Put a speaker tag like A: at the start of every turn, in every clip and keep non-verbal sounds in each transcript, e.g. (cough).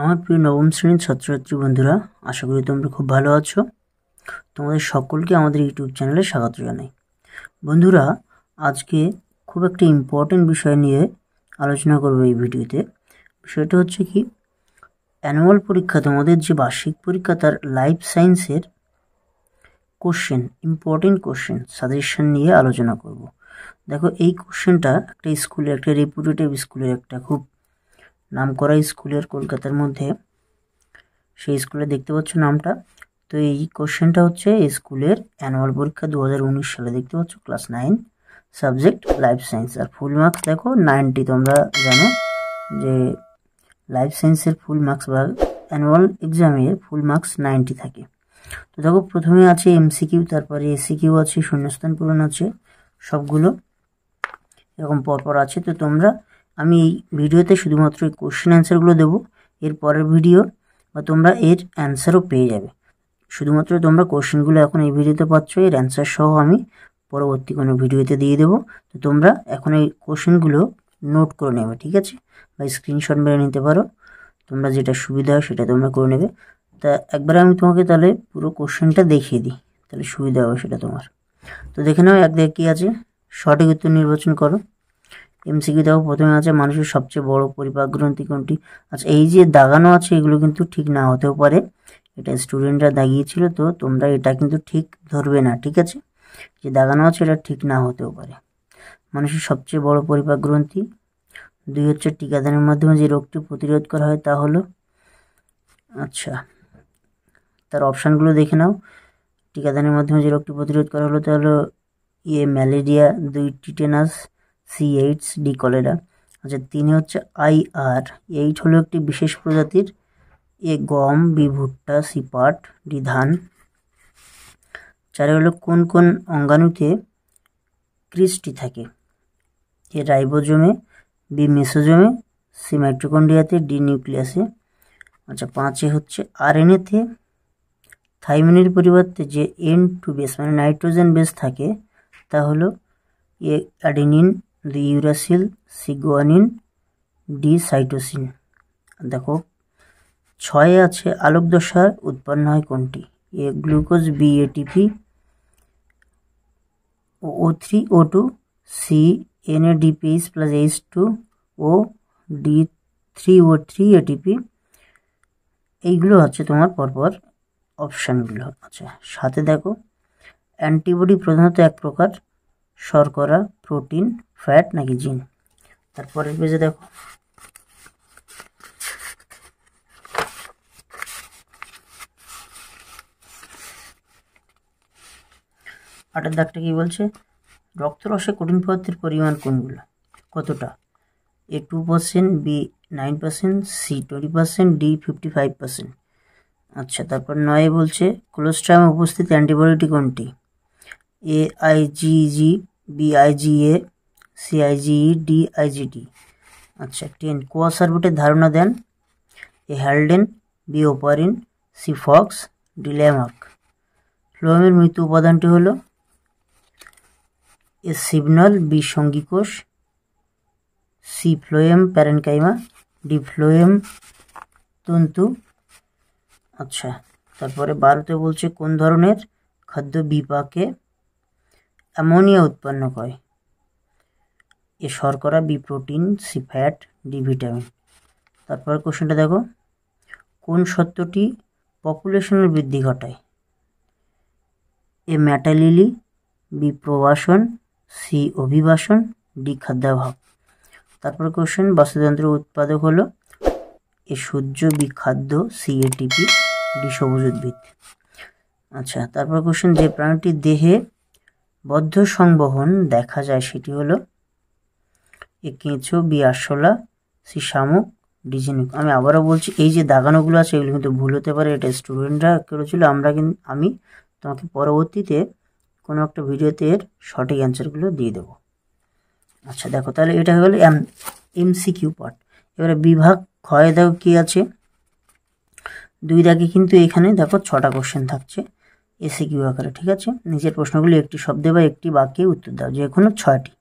A: আমার প্রিয় নবম শ্রেণীর ছাত্রছাত্রী বন্ধুরা আশা করি তোমরা খুব ভালো আছো তোমাদের সকলকে আমাদের ইউটিউব চ্যানেলে স্বাগত জানাই বন্ধুরা আজকে খুব একটা ইম্পর্টেন্ট বিষয় নিয়ে আলোচনা করবো এই ভিডিওতে বিষয়টা হচ্ছে কি অ্যানুয়াল পরীক্ষা তোমাদের যে বার্ষিক পরীক্ষা তার লাইফ সায়েন্সের কোশ্চেন ইম্পর্টেন্ট কোশ্চেন সাজেশন নিয়ে আলোচনা করব দেখো এই কোশ্চেনটা একটা স্কুলের একটা রেপুটেটিভ স্কুলের একটা খুব নামকরা স্কুলের কলকাতার মধ্যে সেই স্কুলে দেখতে পাচ্ছ নামটা তো এই কোশ্চেনটা হচ্ছে স্কুলের অ্যানুয়াল পরীক্ষা দু সালে দেখতে পাচ্ছ class nine subject life science আর ফুল মার্কস দেখো নাইনটি তোমরা জানো যে লাইফ সায়েন্সের ফুল মার্কস বা অ্যানুয়াল এক্সামে ফুল মার্কস নাইনটি থাকে তো দেখো প্রথমে আছে এমসিকিউ তারপরে এসিকিউ আছে শূন্যস্থান পূরণ আছে সবগুলো এরকম পরপর আছে তো তোমরা আমি এই ভিডিওতে শুধুমাত্র এই কোশ্চেন অ্যান্সারগুলো দেবো এর পরের ভিডিও বা তোমরা এর অ্যান্সারও পেয়ে যাবে শুধুমাত্র তোমরা কোশ্চেনগুলো এখন এই ভিডিওতে পাচ্ছ এর অ্যান্সার সহ আমি পরবর্তী কোনো ভিডিওতে দিয়ে দেবো তো তোমরা এখন এই কোশ্চেনগুলো নোট করে নেবে ঠিক আছে বা স্ক্রিনশট মেরে নিতে পারো তোমরা যেটা সুবিধা হয় সেটা তোমরা করে নেবে তা একবার আমি তোমাকে তাহলে পুরো কোশ্চেনটা দেখিয়ে দিই তাহলে সুবিধা হবে সেটা তোমার তো দেখে নাও এক দেখ কী আছে সঠিক উত্তর নির্বাচন করো এমসিকিউ দেখো প্রথমে আছে মানুষের সবচেয়ে বড় পরিপাক গ্রন্থি কোনটি আচ্ছা এই যে দাগানো আছে এগুলো কিন্তু ঠিক না হতেও পারে এটা স্টুডেন্টরা দাগিয়েছিল তো তোমরা এটা কিন্তু ঠিক ধরবে না ঠিক আছে যে দাগানো আছে এটা ঠিক না হতেও পারে মানুষের সবচেয়ে বড় পরিপাক গ্রন্থি দুই হচ্ছে টিকাদানের মাধ্যমে যে রোগটি প্রতিরোধ করা হয় তা হলো আচ্ছা তার অপশানগুলো দেখে নাও টিকাদানের মাধ্যমে যে রোগটি প্রতিরোধ করা হলো তা হলো ইয়ে ম্যালেরিয়া দুই tetanus C AIDS D cholera আচ্ছা তিনে হচ্ছে আইআর এইট হলো একটি বিশেষ প্রজাতির এ গম বি ভুট্টা সি পাট ডি ধান চারে হলো কোন কোন অঙ্গাণুতে ক্রিস্টি থাকে এ রাইবোজোমে বি মেসোজোমে সি মাইট্রোকন্ডিয়াতে ডি নিউক্লিয়াসে আচ্ছা পাঁচে হচ্ছে আরএনএতে থাইমিনের পরিবর্তে যে এন টু বেস মানে নাইট্রোজেন বেস থাকে তা হলো A adenine the uracil C guanine D cytosine দেখো ছয়ে আছে আলোকদশায় উৎপন্ন হয় কোনটি A glucose B ATP O three O two C N A NADPH plus H two O D three O three ATP এইগুলো হচ্ছে তোমার পরপর অপশানগুলো আছে সাথে দেখো অ্যান্টিবডি প্রধানত এক প্রকার শর্করা প্রোটিন ফ্যাট নাকি জিন তারপরের পেজে দেখো আটের দাগটা কি বলছে রক্তরসে কঠিন পদার্থের পরিমাণ কোনগুলো কতটা A two percent B nine percent C twenty percent D fifty five percent আচ্ছা তারপর নয় বলছে কোলেস্ট্রামে উপস্থিত অ্যান্টিবায়োটিক কোনটি A I G G B I G A C I G D I G D আচ্ছা টেন কোয়াসার্ভেটের ধারণা দেন A Haldane B Oparin C Fox D Lamarck Lamarck ফ্লোয়েমের মৃত্যু উপাদানটি হল এ সিবনল বি সঙ্গীকোষ C phloem parenchyma D phloem তন্তু আচ্ছা তারপরে বারোতে বলছে কোন ধরনের খাদ্য বিপাকে অ্যামোনিয়া উৎপন্ন করে এ শর্করা B protein C fat D vitamin তারপর কোশ্চেনটা দেখো কোন সত্যটি পপুলেশনের বৃদ্ধি ঘটায় এ ম্যাটালিলি বি প্রবাসন সি অভিবাসন ডি খাদ্যাভাব তারপর কোশ্চেন বাস্তুতন্ত্র উৎপাদক হলো এ সূর্য বি খাদ্য সি এটিপি ডি সবুজ উদ্ভিদ আচ্ছা তারপর কোশ্চেন যে প্রাণীটির দেহে বদ্ধ সংবহন দেখা যায় সেটি হল এ কেঁচো বি আরশোলা সি শামুক ডিজিনুক আমি আবারও বলছি এই যে দাগানোগুলো আছে এগুলো কিন্তু ভুল হতে পারে এটা স্টুডেন্টরা করেছিল আমরা কিন্তু আমি তোমাকে পরবর্তীতে কোনো একটা ভিডিওতে এর সঠিক অ্যান্সারগুলো দিয়ে দেবো আচ্ছা দেখো তাহলে এটা হয়ে গেল এম সিকিউ পার্ট এবারে বিভাগ ক্ষয় দেখো কী আছে দুই দাগে কিন্তু এখানে দেখো ছটা কোশ্চেন থাকছে এসে আকারে ঠিক আছে নিজের প্রশ্নগুলি একটি শব্দে বা একটি বাক্যে উত্তর দাও যে কোনো ছয়টি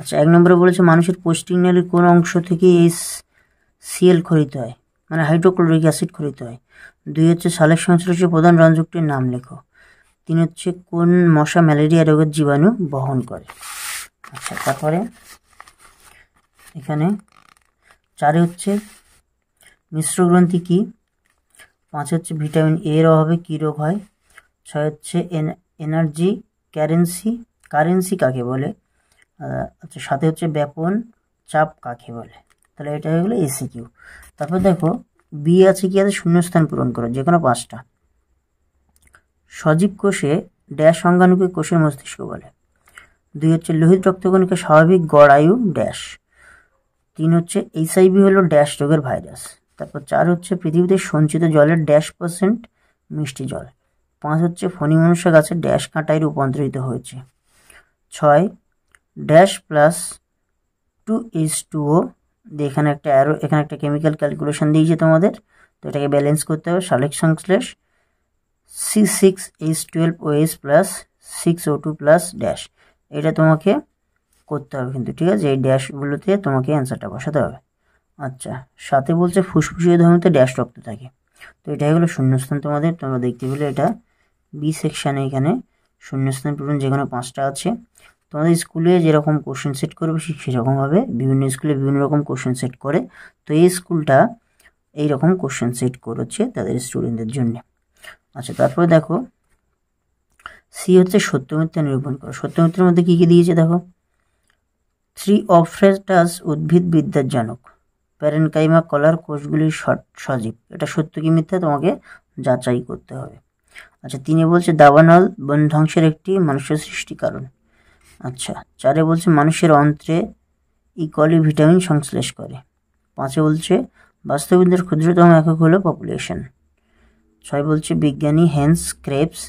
A: আচ্ছা এক নম্বরে বলেছে মানুষের পোস্টিনালির কোন অংশ থেকে এস সিএল খরিত হয় মানে হাইড্রোক্লোরিক অ্যাসিড খরিত হয় দুই হচ্ছে সালের সংশ্লিষ্ট প্রধান রঞ্জকটির নাম লেখো তিন হচ্ছে কোন মশা ম্যালেরিয়া রোগের জীবাণু বহন করে আচ্ছা তারপরে এখানে চারে হচ্ছে মিশ্র গ্রন্থি কী পাঁচ হচ্ছে ভিটামিন এর অভাবে কী রোগ হয় ছয় হচ্ছে এন এনার্জি কারেন্সি কারেন্সি কাকে বলে আচ্ছা সাথে হচ্ছে ব্যাপন চাপ কাকে বলে তাহলে এটা হয়ে গেলো এসি কিউ তারপর দেখো বি আছে কি আছে শূন্যস্থান পূরণ করো যে কোনো পাঁচটা সজীব কোষে ড্যাশ অঙ্গাণুকে কোষের মস্তিষ্ক বলে দুই হচ্ছে লোহিত রক্তকণিকা স্বাভাবিক গড় আয়ু ড্যাশ তিন হচ্ছে এইচআইভি হলো ড্যাশ রোগের ভাইরাস তারপর চার হচ্ছে পৃথিবীতে সঞ্চিত জলের ড্যাশ পার্সেন্ট মিষ্টি জল পাঁচ হচ্ছে ফণী মনুষ্য গাছের ড্যাশ কাঁটায় রূপান্তরিত হয়েছে ছয় dash plus two H two O এখানে একটা অ্যারো এখানে একটা কেমিক্যাল ক্যালকুলেশন দিয়েছে তোমাদের তো এটাকে ব্যালেন্স করতে হবে সালেক সংশ্লেষ C six H twelve O H plus six O two plus dash এটা তোমাকে করতে হবে কিন্তু ঠিক আছে এই ড্যাশগুলোতে তোমাকে অ্যান্সারটা বসাতে হবে আচ্ছা সাথে বলছে ফুসফুসীয় ধমনীতে ড্যাশ রক্ত থাকে তো এটাই হলো শূন্যস্থান তোমাদের তোমরা দেখতে পেলে এটা বি সেকশানে এখানে শূন্যস্থান পূরণ যেখানে পাঁচটা আছে তোমাদের স্কুলে যেরকম কোশ্চেন সেট করবে ঠিক সেরকমভাবে বিভিন্ন স্কুলে বিভিন্ন রকম কোশ্চেন সেট করে তো এই স্কুলটা এই রকম কোশ্চেন সেট করেছে তাদের স্টুডেন্টদের জন্য আচ্ছা তারপরে দেখো সি হচ্ছে সত্য নিরূপণ করা সত্য মধ্যে কী কী দিয়েছে দেখো থ্রি অফ্রেটাস উদ্ভিদ বিদ্যার জনক প্যারেনকাইমা কলার কোষগুলির সজীব এটা সত্য কি মিথ্যা তোমাকে যাচাই করতে হবে আচ্ছা তিনে বলছে দাবানল বন ধ্বংসের একটি মানুষের সৃষ্টি কারণ আচ্ছা চারে বলছে মানুষের অন্ত্রে ইকলি ভিটামিন সংশ্লেষ করে পাঁচে বলছে বাস্তবিন্দের ক্ষুদ্রতম একক হলো পপুলেশন ছয় বলছে বিজ্ঞানী হেন্স ক্রেপস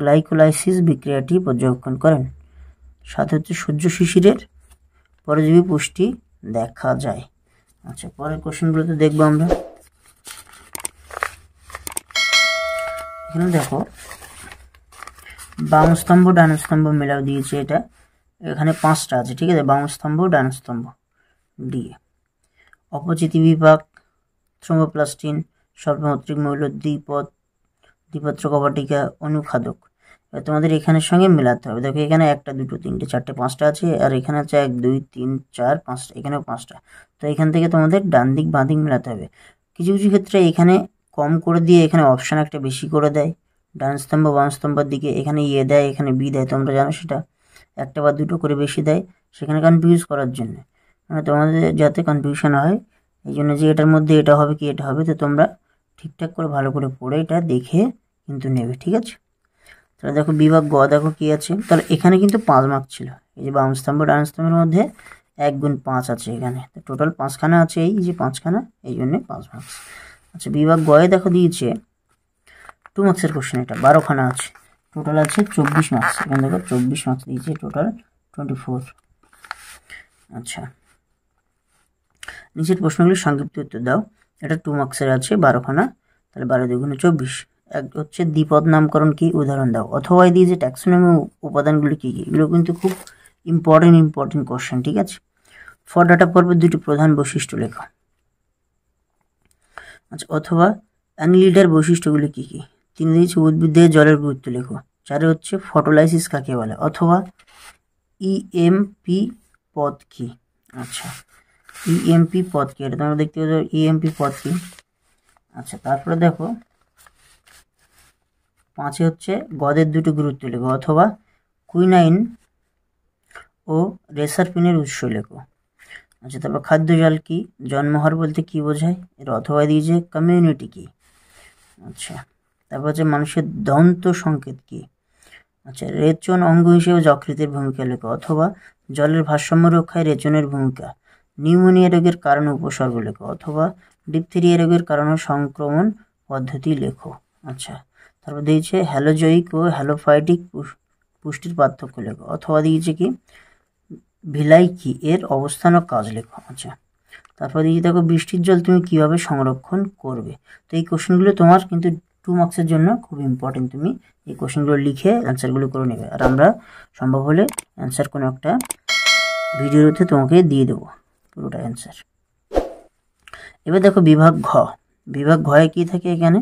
A: গ্লাইকোলাইসিস বিক্রিয়াটি পর্যবেক্ষণ করেন সাথে হচ্ছে সূর্য শিশিরের পরজীবী পুষ্টি দেখা যায় আচ্ছা পরের কোশ্চেনগুলো তো দেখবো আমরা এখানে দেখো বাম স্তম্ভ ডান স্তম্ভ মেলাও দিয়েছে এটা এখানে পাঁচটা আছে ঠিক আছে বাম স্তম্ভ ডান স্তম্ভ দিয়ে অপচিতি বিভাগ থ্রোমোপ্লাস্টিন সর্বমাত্রিক মৌল দ্বিপদ দ্বিপত্র কবাটিকা অনুখাদক এবার তোমাদের এখানের সঙ্গে মেলাতে হবে দেখো এখানে একটা দুটো তিনটে চারটে পাঁচটা আছে আর এখানে আছে এক দুই তিন চার পাঁচটা এখানেও পাঁচটা তো এখান থেকে তোমাদের ডান দিক বাঁ দিক মেলাতে হবে কিছু কিছু ক্ষেত্রে এখানে কম করে দিয়ে এখানে অপশান একটা বেশি করে দেয় ডান স্তম্ভ বাম স্তম্ভের দিকে এখানে ইয়ে দেয় এখানে বি দেয় তোমরা জানো সেটা একটা বা দুটো করে বেশি দেয় সেখানে কনফিউজ করার জন্য মানে তোমাদের যাতে কনফিউশন হয় এই জন্য যে এটার মধ্যে এটা হবে কি এটা হবে তো তোমরা ঠিকঠাক করে ভালো করে পড়ে এটা দেখে কিন্তু নেবে ঠিক আছে তাহলে দেখো বিভাগ গ দেখো কী আছে তাহলে এখানে কিন্তু পাঁচ মার্ক ছিল এই যে বাম স্তম্ভ ডান স্তম্ভের মধ্যে এক গুণ পাঁচ আছে এখানে তো টোটাল পাঁচখানা আছে এই যে পাঁচখানা এই জন্যে পাঁচ মার্কস আচ্ছা বিভাগ গয়ে দেখো দিয়েছে টু মার্কসের কোশ্চেন এটা বারোখানা আছে টোটাল আছে চব্বিশ মার্কস এখানে দেখো চব্বিশ মার্কস দিয়েছে টোটাল টোয়েন্টি ফোর আচ্ছা নিচের প্রশ্নগুলি সংক্ষিপ্ত উত্তর দাও এটা টু মার্কসের আছে বারোখানা তাহলে বারো দুগুণে চব্বিশ এক হচ্ছে দ্বিপদ নামকরণ কি উদাহরণ দাও অথবা দিয়ে যে ট্যাক্সোনমি উপাদানগুলি কী কী এগুলো কিন্তু খুব ইম্পর্টেন্ট ইম্পর্টেন্ট কোশ্চেন ঠিক আছে ফর ডাটা পর্বের দুটি প্রধান বৈশিষ্ট্য লেখা আচ্ছা অথবা অ্যানলিডার বৈশিষ্ট্যগুলি কী কী তিনি দিয়েছে উদ্ভিদের জলের গুরুত্ব লেখো চারে হচ্ছে ফটোলাইসিস কাকে বলে অথবা ইএমপি e পদ কি আচ্ছা ইএমপি e পদ কি এটা তোমরা দেখতে পাচ্ছ ইএমপি পথ কি আচ্ছা তারপরে দেখো পাঁচে হচ্ছে গদের দুটো গুরুত্ব লেখো অথবা কুইনাইন ও রেসারপিনের উৎস লেখো আচ্ছা তারপর খাদ্য জল কি জন্মহার বলতে কি বোঝায় এর অথবা দিয়েছে কমিউনিটি কি আচ্ছা তারপর হচ্ছে মানুষের দন্ত সংকেত কি আচ্ছা রেচন অঙ্গ হিসেবে যকৃতের ভূমিকা লেখা অথবা জলের ভারসাম্য রক্ষায় রেচনের ভূমিকা নিউমোনিয়া রোগের কারণ উপসর্গ লেখো অথবা ডিপথেরিয়া রোগের কারণে সংক্রমণ পদ্ধতি লেখো আচ্ছা তারপর দিয়েছে হ্যালোজয়িক ও হ্যালোফাইটিক পুষ্টির পার্থক্য লেখো অথবা দিয়েছে কি ভিলাইকি এর অবস্থান ও কাজ লেখো আচ্ছা তারপর দেখি দেখো বৃষ্টির জল তুমি কীভাবে সংরক্ষণ করবে তো এই কোশ্চেনগুলো তোমার কিন্তু টু মার্কসের জন্য খুব ইম্পর্টেন্ট তুমি এই কোশ্চেনগুলো লিখে অ্যান্সারগুলো করে নেবে আর আমরা সম্ভব হলে অ্যান্সার কোনো একটা ভিডিওতে তোমাকে দিয়ে দেবো পুরোটা অ্যান্সার এবার দেখো বিভাগ ঘ বিভাগ ঘয়ে কী থাকে এখানে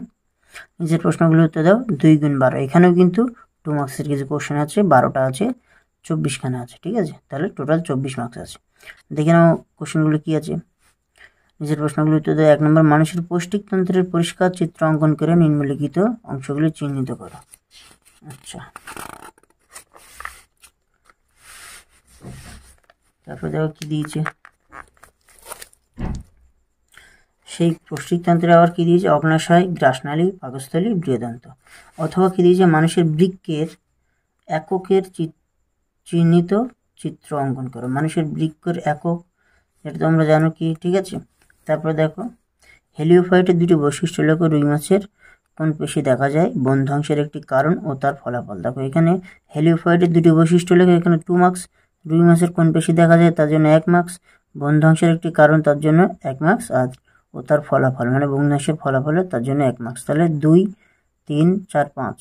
A: নিজের প্রশ্নগুলো উত্তর দাও দুই গুণ বারো এখানেও কিন্তু টু মার্কসের কিছু কোশ্চেন আছে বারোটা আছে চব্বিশখানা আছে ঠিক আছে তাহলে টোটাল চব্বিশ মার্কস আছে দেখে নাও কোশ্চেনগুলো কী আছে নিজের প্রশ্নগুলি তো এক নম্বর মানুষের পৌষ্টিকতন্ত্রের পরিষ্কার চিত্র অঙ্কন করে নিম্নলিখিত অংশগুলি চিহ্নিত করো আচ্ছা তারপরে দেখো কী দিয়েছে সেই পৌষ্টিকতন্ত্রে আবার কী দিয়েছে অগ্নাশয় গ্রাসনালী পাকস্থলী বৃহদন্ত অথবা কী দিয়েছে মানুষের বৃক্ষের এককের চিত্র চিহ্নিত চিত্র অঙ্কন করো মানুষের বৃক্ষের একক এটা তোমরা জানো কি ঠিক আছে তারপরে দেখো হেলিওফাইটের দুটি বৈশিষ্ট্য লক্ষ্য রুই মাছের কোন পেশি দেখা যায় ধ্বংসের একটি কারণ ও তার ফলাফল দেখো এখানে হেলিওফাইটের দুটি বৈশিষ্ট্য লেখো এখানে টু মার্কস রুই মাছের কোন পেশি দেখা যায় তার জন্য এক মার্কস ধ্বংসের একটি কারণ তার জন্য এক মার্কস আর ও তার ফলাফল মানে ধ্বংসের ফলাফলে তার জন্য এক মার্কস তাহলে দুই তিন চার পাঁচ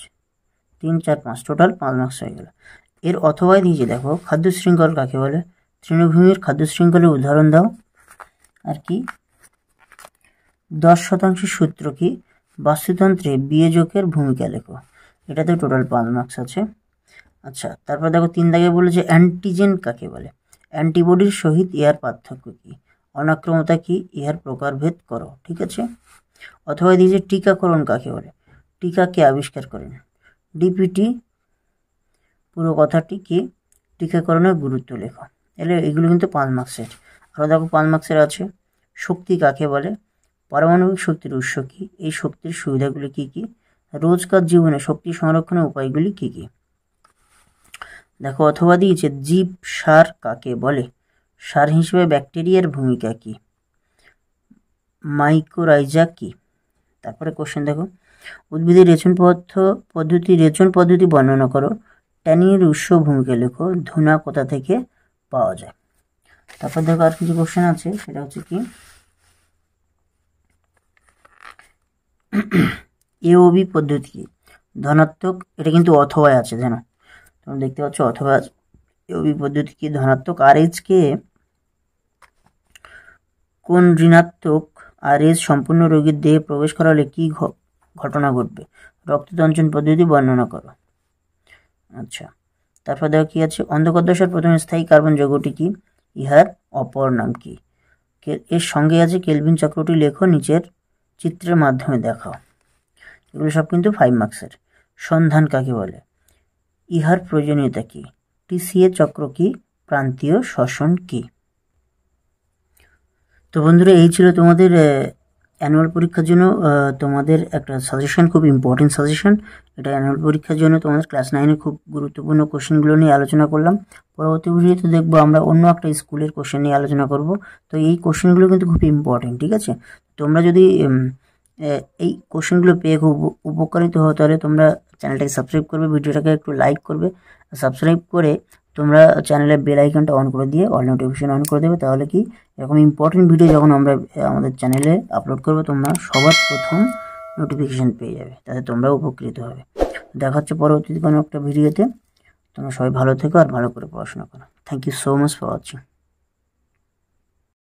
A: তিন চার পাঁচ টোটাল পাঁচ মার্কস হয়ে গেল এর অথবা দিয়ে দেখো খাদ্য শৃঙ্খল কাকে বলে তৃণভূমির খাদ্য শৃঙ্খলের উদাহরণ দাও আর কি দশ শতাংশ সূত্র কি বাস্তুতন্ত্রে বিয়োজকের ভূমিকা লেখো এটাতে টোটাল পাঁচ মার্কস আছে আচ্ছা তারপর দেখো তিন দাগে যে অ্যান্টিজেন কাকে বলে অ্যান্টিবডির সহিত ইহার পার্থক্য কী অনাক্রমতা কি ইহার প্রকারভেদ করো ঠিক আছে অথবা যে টিকাকরণ কাকে বলে টিকা কে আবিষ্কার করেন ডিপিটি পুরো কথাটি কি টিকাকরণের গুরুত্ব লেখো তাহলে এগুলো কিন্তু পাঁচ মার্ক্সের আরও দেখো পাঁচ মার্ক্সের আছে শক্তি কাকে বলে পারমাণবিক শক্তির উৎস কী এই শক্তির সুবিধাগুলি কী কী রোজকার জীবনে শক্তি সংরক্ষণের উপায়গুলি কী কী দেখো অথবা দিয়েছে জীব সার কাকে বলে সার হিসেবে ব্যাকটেরিয়ার ভূমিকা কী মাইকোরাইজা কী তারপরে কোশ্চেন দেখো উদ্ভিদের রেচন পদ্ধ পদ্ধতি রেচন পদ্ধতি বর্ণনা করো ট্যানির উৎস ভূমিকা লেখো ধুনা কোথা থেকে পাওয়া যায় তারপর দেখো আর কিছু কোশ্চেন আছে সেটা হচ্ছে কি এওবি (clears throat) পদ্ধতি কি ধনাত্মক এটা কিন্তু অথবায় আছে জানো তোমরা দেখতে পাচ্ছ অথবা এওবি পদ্ধতি কি ধনাত্মক আর কে কোন ঋণাত্মক আর এইচ সম্পূর্ণ রোগীর দেহে প্রবেশ করালে কি ঘটনা ঘটবে রক্তদঞ্চন পদ্ধতি বর্ণনা করো আচ্ছা তারপর দেখো কী আছে অন্ধকার দশার প্রথম স্থায়ী কার্বন যৌগটি কি ইহার অপর নাম কি এর সঙ্গে আছে কেলভিন চক্রটি লেখো নিচের চিত্রের মাধ্যমে দেখাও এগুলো সব কিন্তু ফাইভ মার্কসের সন্ধান কাকে বলে ইহার প্রয়োজনীয়তা কি টিসিএ চক্র কি প্রান্তীয় শ্বসন কি তো বন্ধুরা এই ছিল তোমাদের অ্যানুয়াল পরীক্ষার জন্য তোমাদের একটা সাজেশন খুব ইম্পর্টেন্ট সাজেশন এটা অ্যানুয়াল পরীক্ষার জন্য তোমাদের ক্লাস নাইনে খুব গুরুত্বপূর্ণ কোশ্চেনগুলো নিয়ে আলোচনা করলাম পরবর্তী ভিডিওতে দেখবো আমরা অন্য একটা স্কুলের কোশ্চেন নিয়ে আলোচনা করব তো এই কোশ্চেনগুলো কিন্তু খুব ইম্পর্টেন্ট ঠিক আছে তোমরা যদি এই কোশ্চেনগুলো পেয়ে খুব উপকারিত হও তাহলে তোমরা চ্যানেলটাকে সাবস্ক্রাইব করবে ভিডিওটাকে একটু লাইক করবে সাবস্ক্রাইব করে তোমরা চ্যানেলে বেল আইকনটা অন করে দিয়ে অল নোটিফিকেশন অন করে দেবে তাহলে কি এরকম ইম্পর্টেন্ট ভিডিও যখন আমরা আমাদের চ্যানেলে আপলোড করবো তোমরা সবার প্রথম নোটিফিকেশান পেয়ে যাবে তাতে তোমরা উপকৃত হবে দেখা হচ্ছে পরবর্তীতে কোনো একটা ভিডিওতে তোমরা সবাই ভালো থেকো আর ভালো করে পড়াশোনা করো thank you so much for watching